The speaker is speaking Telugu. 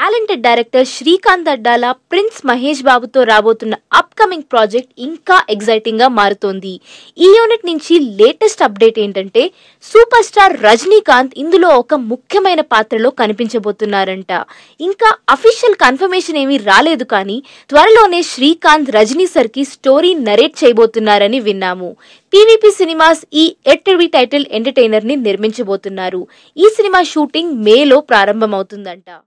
talented director Srikanth Addala prince Mahesh బాబుతో రాబోతున్న అప్కమింగ్ ప్రాజెక్ట్ ఇంకా ఎగ్జైటింగ్ గా మారుతోంది ఈ యూనిట్ నుంచి లేటెస్ట్ అప్డేట్ ఏంటంటే సూపర్ స్టార్ రజనీకాంత్ ఇందులో ఒక ముఖ్యమైన పాత్రలో కనిపించబోతున్నారంట ఇంకా అఫీషియల్ కన్ఫర్మేషన్ ఏమీ రాలేదు కానీ త్వరలోనే శ్రీకాంత్ రజనీ సర్కి స్టోరీ నరేట్ చేయబోతున్నారని విన్నాము టీవీపీ సినిమాస్ ఈ ఎట్వి టైటిల్ ఎంటర్టైనర్ ని నిర్మించబోతున్నారు ఈ సినిమా షూటింగ్ మేలో ప్రారంభమవుతుందంట